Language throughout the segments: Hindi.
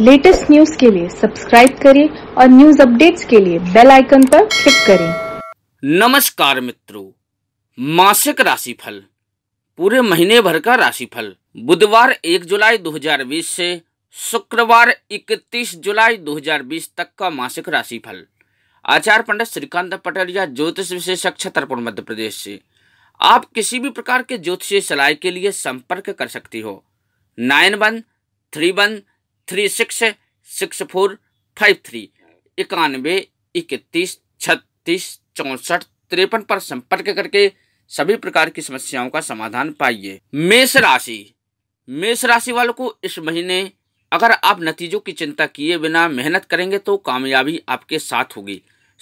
लेटेस्ट न्यूज के लिए सब्सक्राइब करें और न्यूज अपडेट्स के लिए बेल आइकन पर क्लिक करें नमस्कार मित्रों मासिक राशिफल पूरे महीने भर का राशिफल बुधवार 1 जुलाई 2020 से शुक्रवार 31 जुलाई 2020 तक का मासिक राशिफल आचार्य पंडित श्रीकांत पटरिया ज्योतिष विशेषक छतरपुर मध्य प्रदेश से आप किसी भी प्रकार के ज्योतिषीय सलाह के लिए संपर्क कर सकती हो nine one three one three six six four five three इक्यानवे इकतीस छत्तीस चौसठ तिरपन पर संपर्क करके सभी प्रकार की समस्याओं का समाधान पाइए मेष राशि मेष राशि वालों को इस महीने अगर आप नतीजों की चिंता किए बिना मेहनत करेंगे तो कामयाबी आपके साथ होगी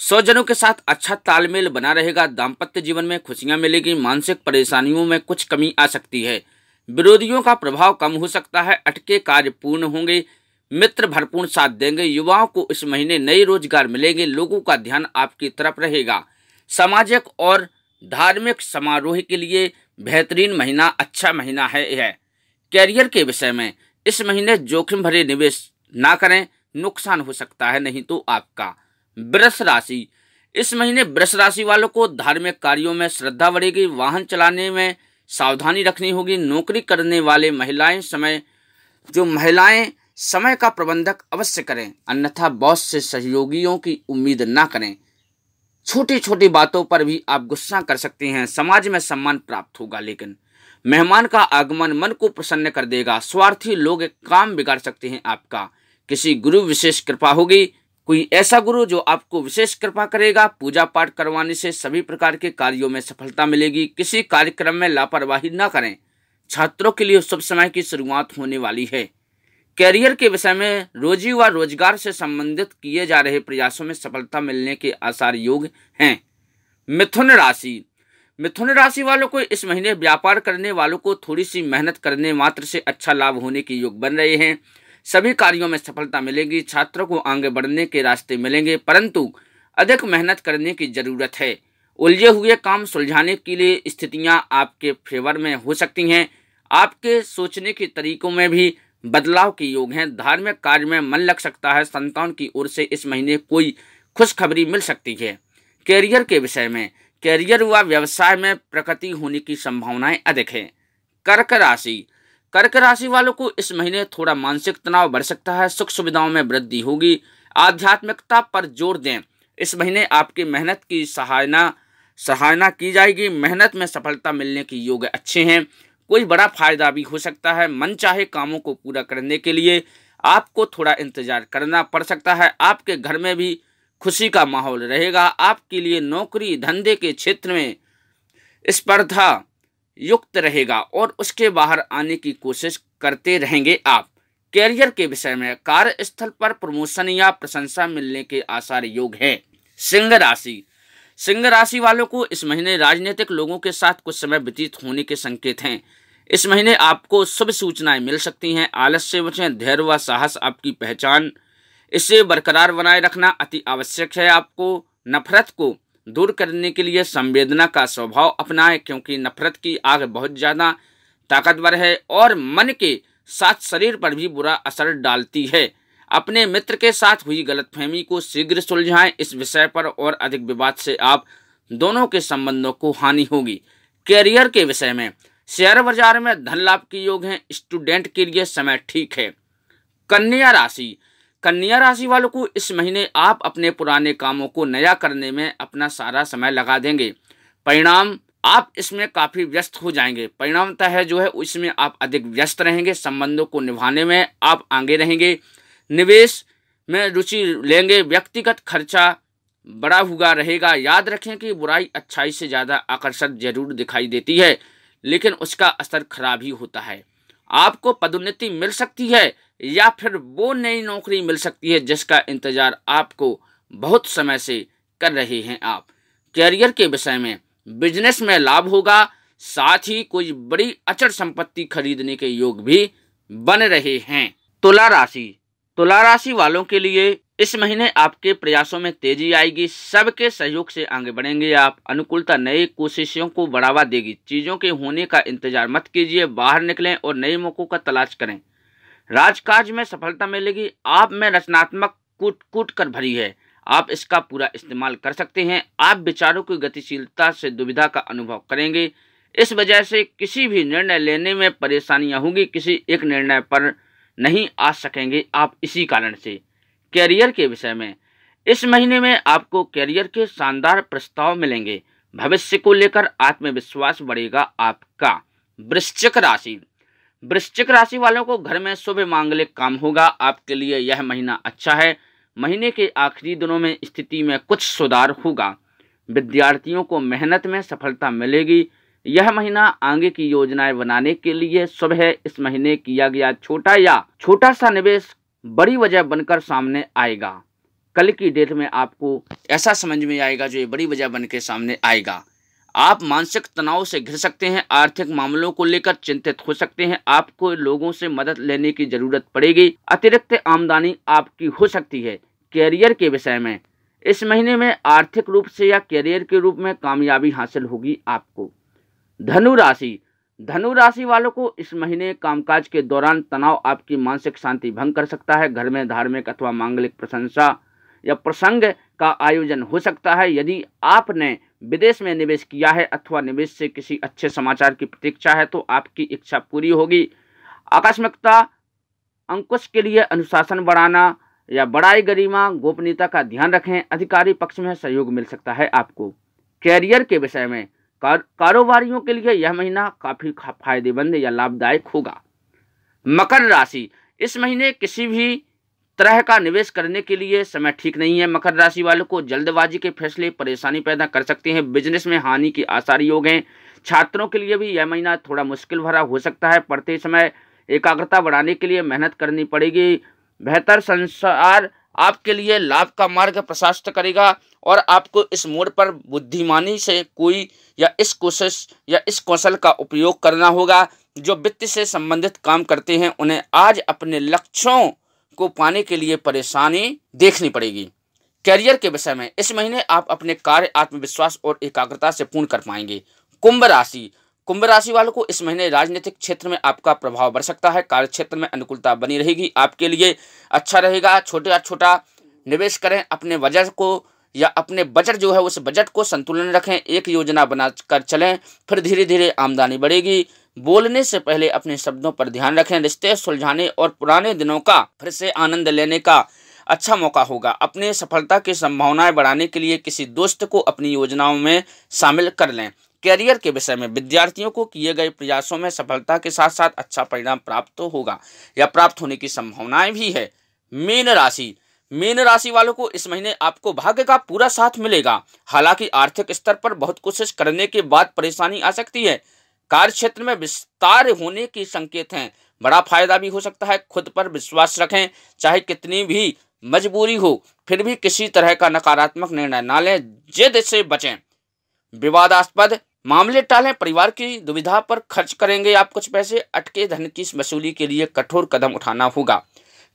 स्वजनों के साथ अच्छा तालमेल बना रहेगा दाम्पत्य जीवन में खुशियां मिलेगी मानसिक परेशानियों में कुछ कमी आ सकती है विरोधियों का प्रभाव कम हो सकता है अटके कार्य पूर्ण होंगे मित्र भरपूर साथ देंगे युवाओं को इस महीने नए रोजगार मिलेंगे लोगों का ध्यान आपकी तरफ रहेगा सामाजिक और धार्मिक समारोह के लिए बेहतरीन महीना अच्छा महीना है यह कैरियर के विषय में इस महीने जोखिम भरे निवेश ना करें नुकसान हो सकता है नहीं तो आपका वृष राशि इस महीने वृष राशि वालों को धार्मिक कार्यों में श्रद्धा बढ़ेगी वाहन चलाने में सावधानी रखनी होगी नौकरी करने वाले महिलाएं समय जो महिलाएं समय का प्रबंधक अवश्य करें अन्यथा बॉस से सहयोगियों की उम्मीद ना करें छोटी छोटी बातों पर भी आप गुस्सा कर सकते हैं समाज में सम्मान प्राप्त होगा लेकिन मेहमान का आगमन मन को प्रसन्न कर देगा स्वार्थी लोग काम बिगाड़ सकते हैं आपका किसी गुरु विशेष कृपा होगी कोई ऐसा गुरु जो आपको विशेष कृपा करेगा पूजा पाठ करवाने से सभी प्रकार के कार्यों में सफलता मिलेगी किसी कार्यक्रम में लापरवाही न करें छात्रों के लिए शुभ समय की शुरुआत होने वाली है कैरियर के विषय में रोजी व रोजगार से संबंधित किए जा रहे प्रयासों में सफलता मिलने के आसार योग हैं मिथुन राशि मिथुन राशि वालों को इस महीने व्यापार करने वालों को थोड़ी सी मेहनत करने मात्र से अच्छा लाभ होने के योग बन रहे हैं सभी कार्यों में सफलता मिलेगी छात्रों को आगे बढ़ने के रास्ते मिलेंगे परंतु अधिक मेहनत करने की जरूरत है उलझे हुए काम सुलझाने के लिए स्थितियां आपके फेवर में हो सकती हैं आपके सोचने के तरीकों में भी बदलाव के योग हैं धार्मिक कार्य में मन लग सकता है संतान की ओर से इस महीने कोई खुशखबरी मिल सकती है कैरियर के विषय में कैरियर व व्यवसाय में प्रगति होने की संभावनाएं अधिक हैं कर्क राशि कर्क राशि वालों को इस महीने थोड़ा मानसिक तनाव बढ़ सकता है सुख सुविधाओं में वृद्धि होगी आध्यात्मिकता पर जोर दें इस महीने आपकी मेहनत की सहायना सहायना की जाएगी मेहनत में सफलता मिलने के योग अच्छे हैं कोई बड़ा फायदा भी हो सकता है मन चाहे कामों को पूरा करने के लिए आपको थोड़ा इंतजार करना पड़ सकता है आपके घर में भी खुशी का माहौल रहेगा आपके लिए नौकरी धंधे के क्षेत्र में स्पर्धा युक्त रहेगा और उसके बाहर आने की कोशिश करते रहेंगे आप कैरियर के विषय में कार्यस्थल पर प्रमोशन या प्रशंसा मिलने के आसार योग है सिंह राशि सिंह राशि वालों को इस महीने राजनीतिक लोगों के साथ कुछ समय व्यतीत होने के संकेत हैं इस महीने आपको शुभ सूचनाएं मिल सकती हैं आलस से बचें धैर्य व साहस आपकी पहचान इसे बरकरार बनाए रखना अति आवश्यक है आपको नफरत को दूर करने के लिए संवेदना का स्वभाव अपनाएं क्योंकि नफरत की आग बहुत ज़्यादा ताकतवर है और मन के साथ शरीर पर भी बुरा असर डालती है अपने मित्र के साथ हुई गलतफहमी को शीघ्र सुलझाएं इस विषय पर और अधिक विवाद से आप दोनों के संबंधों को हानि होगी कैरियर के विषय में शेयर बाजार में धन लाभ के योग हैं स्टूडेंट के लिए समय ठीक है कन्या राशि कन्या राशि वालों को इस महीने आप अपने पुराने कामों को नया करने में अपना सारा समय लगा देंगे परिणाम आप इसमें काफ़ी व्यस्त हो जाएंगे परिणाम है जो है इसमें आप अधिक व्यस्त रहेंगे संबंधों को निभाने में आप आगे रहेंगे निवेश में रुचि लेंगे व्यक्तिगत खर्चा बड़ा हुआ रहेगा याद रखें कि बुराई अच्छाई से ज़्यादा आकर्षक जरूर दिखाई देती है लेकिन उसका असर खराब ही होता है आपको पदोन्नति मिल सकती है या फिर वो नई नौकरी मिल सकती है जिसका इंतज़ार आपको बहुत समय से कर रहे हैं आप कैरियर के विषय में बिजनेस में लाभ होगा साथ ही कोई बड़ी अचर संपत्ति खरीदने के योग भी बन रहे हैं तुला राशि तुला राशि वालों के लिए इस महीने आपके प्रयासों में तेजी आएगी सबके सहयोग से आगे बढ़ेंगे आप अनुकूलता नई कोशिशों को बढ़ावा देगी चीजों के होने का इंतजार मत कीजिए बाहर निकलें और नए मौकों का तलाश करें राजकाज में सफलता मिलेगी आप में रचनात्मक कूट कूट कर भरी है आप इसका पूरा इस्तेमाल कर सकते हैं आप विचारों की गतिशीलता से दुविधा का अनुभव करेंगे इस वजह से किसी भी निर्णय लेने में परेशानियां होंगी किसी एक निर्णय पर नहीं आ सकेंगे आप इसी कारण से कैरियर के विषय में इस महीने में आपको कैरियर के शानदार प्रस्ताव मिलेंगे भविष्य को लेकर आत्मविश्वास बढ़ेगा आपका वृश्चिक राशि वृश्चिक राशि वालों को घर में शुभ मांगलिक काम होगा आपके लिए यह महीना अच्छा है महीने के आखिरी दिनों में स्थिति में कुछ सुधार होगा विद्यार्थियों को मेहनत में सफलता मिलेगी यह महीना आगे की योजनाएं बनाने के लिए शुभ है इस महीने किया गया छोटा या छोटा सा निवेश बड़ी वजह बनकर सामने आएगा कल की डेट में आपको ऐसा समझ में आएगा जो ये बड़ी वजह बन के सामने आएगा आप मानसिक तनाव से घिर सकते हैं आर्थिक मामलों को लेकर चिंतित हो सकते हैं आपको लोगों से मदद लेने की जरूरत पड़ेगी अतिरिक्त आमदनी आपकी हो सकती है कैरियर के विषय में इस महीने में आर्थिक रूप से या कैरियर के रूप में कामयाबी हासिल होगी आपको धनु राशि धनु राशि वालों को इस महीने कामकाज के दौरान तनाव आपकी मानसिक शांति भंग कर सकता है घर में धार्मिक अथवा मांगलिक प्रशंसा या प्रसंग का आयोजन हो सकता है यदि आपने विदेश में निवेश किया है अथवा निवेश से किसी अच्छे समाचार की प्रतीक्षा है तो आपकी इच्छा पूरी होगी आकस्मिकता अंकुश के लिए अनुशासन बढ़ाना या बढ़ाई गरिमा गोपनीयता का ध्यान रखें अधिकारी पक्ष में सहयोग मिल सकता है आपको कैरियर के विषय में कार, कारोबारियों के लिए यह महीना काफ़ी फायदेमंद या लाभदायक होगा मकर राशि इस महीने किसी भी तरह का निवेश करने के लिए समय ठीक नहीं है मकर राशि वालों को जल्दबाजी के फैसले परेशानी पैदा कर सकते हैं बिजनेस में हानि के आसार योग हैं छात्रों के लिए भी यह महीना थोड़ा मुश्किल भरा हो सकता है पढ़ते समय एकाग्रता बढ़ाने के लिए मेहनत करनी पड़ेगी बेहतर संसार आपके लिए लाभ का मार्ग प्रशस्त करेगा और आपको इस मोड़ पर बुद्धिमानी से कोई या इस कोशिश या इस कौशल का उपयोग करना होगा जो वित्त से संबंधित काम करते हैं उन्हें आज अपने लक्ष्यों को पाने के लिए परेशानी देखनी पड़ेगी कैरियर के विषय में इस महीने आप अपने कार्य आत्मविश्वास और एकाग्रता से पूर्ण कर पाएंगे कुंभ राशि कुंभ राशि वालों को इस महीने राजनीतिक क्षेत्र में आपका प्रभाव बढ़ सकता है कार्य क्षेत्र में अनुकूलता बनी रहेगी आपके लिए अच्छा रहेगा छोटे छोटा निवेश करें अपने वजह को या अपने बजट जो है उस बजट को संतुलन रखें एक योजना बनाकर चलें फिर धीरे धीरे आमदनी बढ़ेगी बोलने से पहले अपने शब्दों पर ध्यान रखें रिश्ते सुलझाने और पुराने दिनों का फिर से आनंद लेने का अच्छा मौका होगा अपने सफलता की संभावनाएं बढ़ाने के लिए किसी दोस्त को अपनी योजनाओं में शामिल कर लें कैरियर के विषय में विद्यार्थियों को किए गए प्रयासों में सफलता के साथ साथ अच्छा परिणाम प्राप्त होगा या प्राप्त होने की संभावनाएं भी है मीन राशि मीन राशि वालों को इस महीने आपको भाग्य का पूरा साथ मिलेगा हालांकि आर्थिक स्तर पर बहुत कोशिश करने के बाद परेशानी आ सकती है कार्य क्षेत्र में विस्तार होने के संकेत हैं बड़ा फायदा भी हो सकता है खुद पर विश्वास रखें चाहे कितनी भी मजबूरी हो फिर भी किसी तरह का नकारात्मक निर्णय ना लें जिद से बचें विवादास्पद मामले टालें परिवार की दुविधा पर खर्च करेंगे आप कुछ पैसे अटके धन की वसूली के लिए कठोर कदम उठाना होगा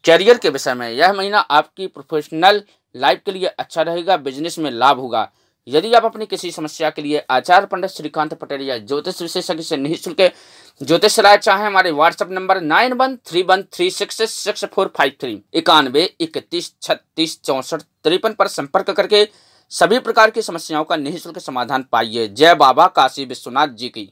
करियर के विषय में यह महीना आपकी प्रोफेशनल लाइफ के लिए अच्छा रहेगा बिजनेस में लाभ होगा यदि आप अपनी किसी समस्या के लिए आचार्य पंडित श्रीकांत पटेल या ज्योतिष विशेषज्ञ से निःशुल्क ज्योतिष राय चाहे हमारे WhatsApp number nine one three one three six six four five three इक्यानवे इकतीस छत्तीस चौंसठ तिरपन पर संपर्क करके सभी प्रकार की समस्याओं का निःशुल्क समाधान पाइए जय बाबा काशी विश्वनाथ जी की